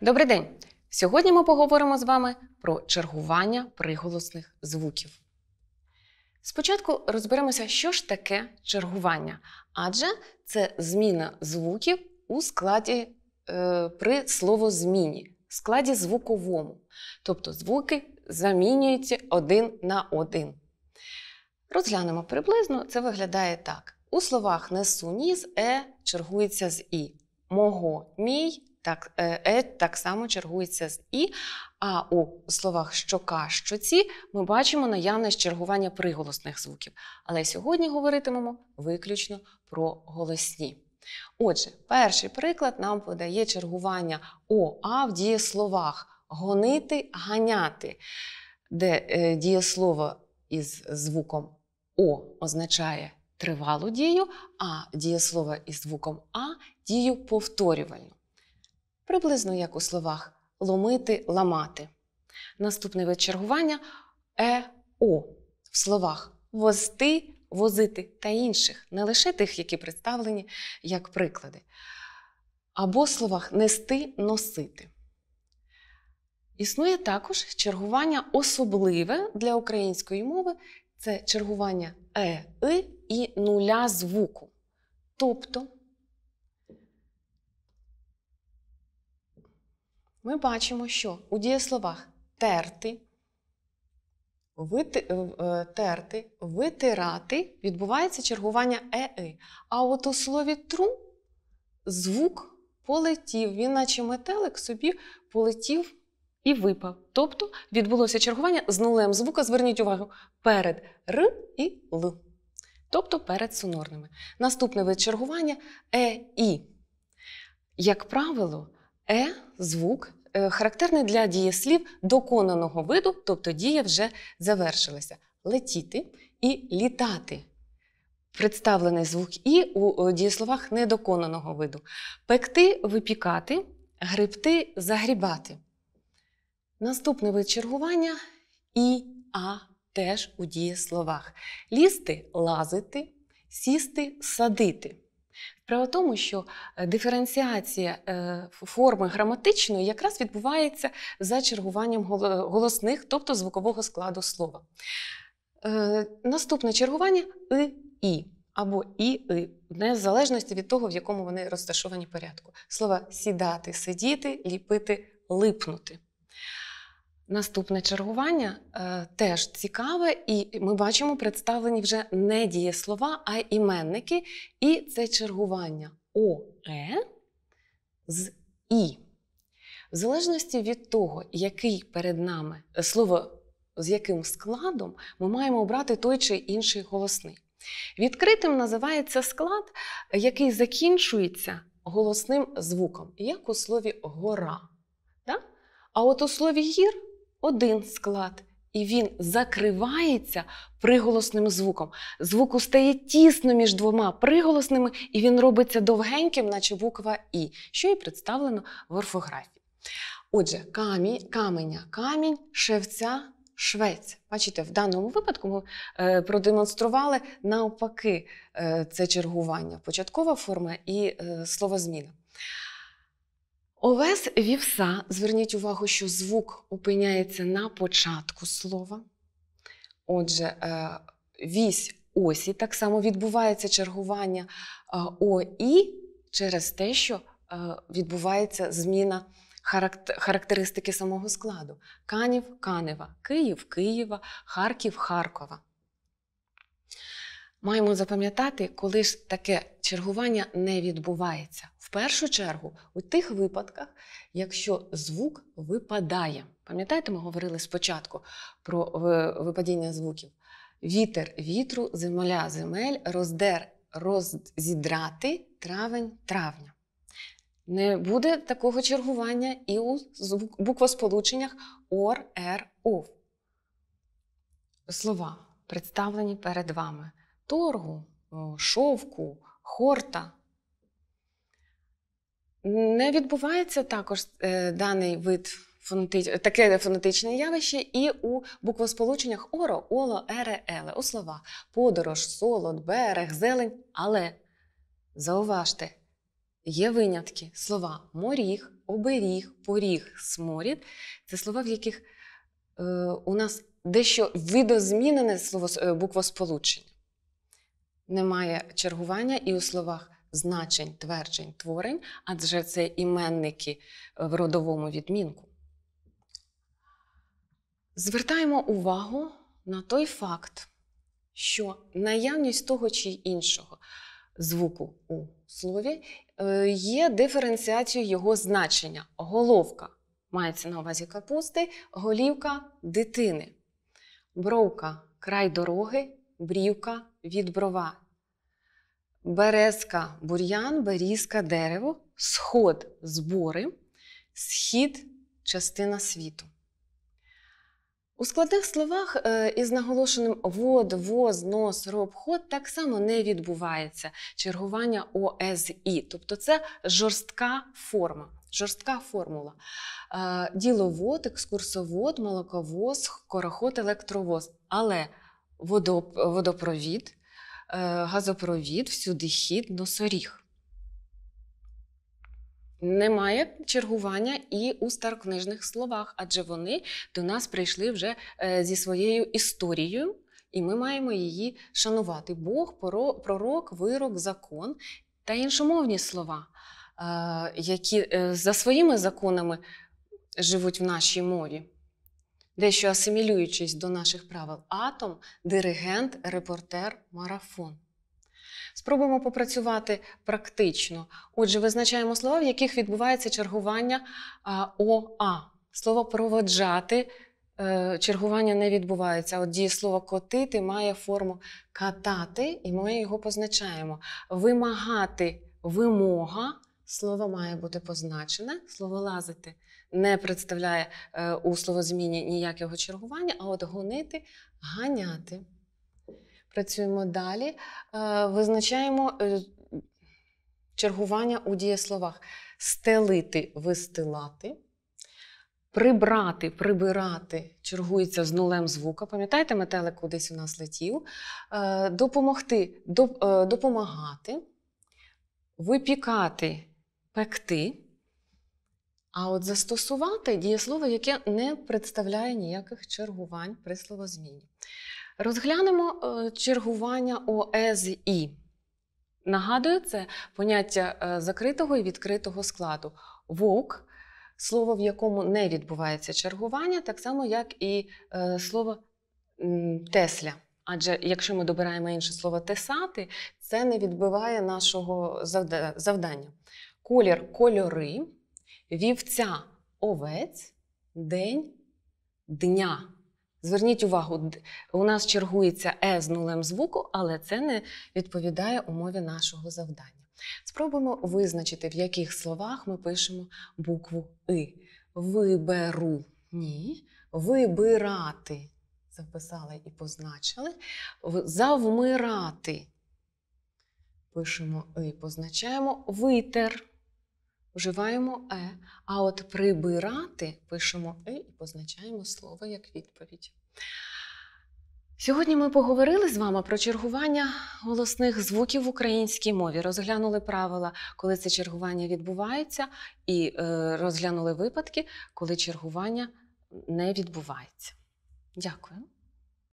Добрий день! Сьогодні ми поговоримо з вами про чергування приголосних звуків. Спочатку розберемося, що ж таке чергування, адже це зміна звуків у складі е, при словозміні, складі звуковому. Тобто звуки замінюються один на один. Розглянемо приблизно, це виглядає так. У словах несу ніс е чергується з і. Мого мій так, е, е так само чергується з і. А у словах щока, щоці ми бачимо наявність чергування приголосних звуків. Але сьогодні говоритимемо виключно про голосні. Отже, перший приклад нам подає чергування ОА в дієсловах гонити, ганяти, де е, дієслово із звуком О означає тривалу дію, а дієслово із звуком А дію повторювальну приблизно як у словах ломити, ламати. Наступний вид чергування е в словах возти, возити та інших, не лише тих, які представлені як приклади. Або в словах нести, носити. Існує також чергування особливе для української мови це чергування е, и і нуля звуку. Тобто ми бачимо, що у дієсловах терти, вити, е, терти, витирати відбувається чергування «е-и». А от у слові тру звук полетів, він, наче метелик, собі полетів і випав. Тобто відбулося чергування з нулем звука, зверніть увагу, перед Р і Л. Тобто перед сонорними. Наступне вид чергування е і. Як правило, е звук Е, характерний для дієслів доконаного виду, тобто дія вже завершилася. Летіти і літати. Представлений звук І у е, дієсловах недоконаного виду. Пекти випікати, грибти загрібати. Наступне вид чергування і А теж у дієсловах. Лізти лазити, сісти садити. Справа в тому, що е, диференціація е, форми граматичної якраз відбувається за чергуванням е, голосних, тобто звукового складу слова. Наступне чергування и і або і-и, в залежності від того, в якому вони розташовані порядку. Слова сідати, сидіти, ліпити, липнути. Наступне чергування е, теж цікаве, і ми бачимо представлені вже не дієслова, а іменники. І це чергування ОЕ з І. В залежності від того, який перед нами е, слово з яким складом, ми маємо обрати той чи інший голосний. Відкритим називається склад, який закінчується голосним звуком, як у слові гора. Да? А от у слові гір один склад, і він закривається приголосним звуком. Звук устає тісно між двома приголосними, і він робиться довгеньким, наче буква І, що і представлено в орфографії. Отже, камінь, каменя, камінь, шевця, швець. Бачите, в даному випадку ми е, продемонстрували навпаки е, це чергування, початкова форма і е, зміна. Овес вівса. Зверніть увагу, що звук опиняється на початку слова. Отже, е, вісь осі так само відбувається чергування е, ОІ через те, що е, відбувається зміна характеристики самого складу: Канів, Канева, Київ, Києва, Харків, Харкова. Маємо запам'ятати, коли ж таке чергування не відбувається. В першу чергу, у тих випадках, якщо звук випадає. Пам'ятаєте, ми говорили спочатку про е, випадіння звуків. Вітер вітру, земля земель, роздер роззідрати травень травня. Не буде такого чергування і у буквосполученнях ор, ер, ов. Слова представлені перед вами торгу, е, шовку, хорта. Не відбувається також е, даний вид фонетич... таке фонетичне явище і у буквосполученнях оро, оло, ере, еле, у слова подорож, солод, берег, зелень. Але зауважте, є винятки слова моріг, оберіг, поріг, сморід це слова, в яких е, у нас дещо відозмінене слово е, буквосполучення немає чергування і у словах значень, тверджень, творень, адже це іменники е, в родовому відмінку. Звертаємо увагу на той факт, що наявність того чи іншого звуку у слові е, є диференціацією його значення. Головка мається на увазі капусти, голівка дитини, бровка край дороги, брівка від брова. Березка, бур'ян, берізка, дерево, сход збори, схід частина світу. У складних словах е, із наголошеним вод, воз, нос, роб, ход так само не відбувається чергування ОСІ. Тобто це жорстка форма. Жорстка формула. Е, діловод, екскурсовод, молоковоз, короход, електровоз. Але водопровід, е, газопровід, всюди хід, носоріг. Немає чергування і у старокнижних словах, адже вони до нас прийшли вже е, зі своєю історією, і ми маємо її шанувати. Бог, пророк, вирок, закон та іншомовні слова, е, які за своїми законами живуть в нашій мові дещо асимілюючись до наших правил атом, диригент, репортер, марафон. Спробуємо попрацювати практично. Отже, визначаємо слова, в яких відбувається чергування ОА. Слово проводжати е, чергування не відбувається. От дієслово котити має форму катати, і ми його позначаємо. Вимагати вимога. Слово має бути позначене, слово лазити не представляє е, у словозміні ніякого чергування, а от гонити ганяти. Працюємо далі, е, визначаємо е, чергування у дієсловах: стелити, вистилати, прибрати, прибирати чергується з нулем звука. Пам'ятаєте, метелик кудись у нас летів, допомогти, допомагати. Випікати пекти. А от застосувати дієслово, яке не представляє ніяких чергувань при словозміні. Розглянемо е, чергування ОЕЗ І. Нагадую, це поняття е, закритого і відкритого складу. Вок слово, в якому не відбувається чергування, так само, як і е, слово тесля. Адже якщо ми добираємо інше слово тесати, це не відбиває нашого завдання колір кольори, вівця овець, день дня. Зверніть увагу, у нас чергується е з нулем звуку, але це не відповідає умові нашого завдання. Спробуємо визначити, в яких словах ми пишемо букву И. Виберу ні. Вибирати. Записали і позначили. Завмирати. Пишемо і позначаємо витер вживаємо е. А от прибирати пишемо е і позначаємо слово як відповідь. Сьогодні ми поговорили з вами про чергування голосних звуків в українській мові. Розглянули правила, коли це чергування відбувається, і е, розглянули випадки, коли чергування не відбувається. Дякую.